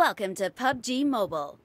Welcome to PUBG Mobile.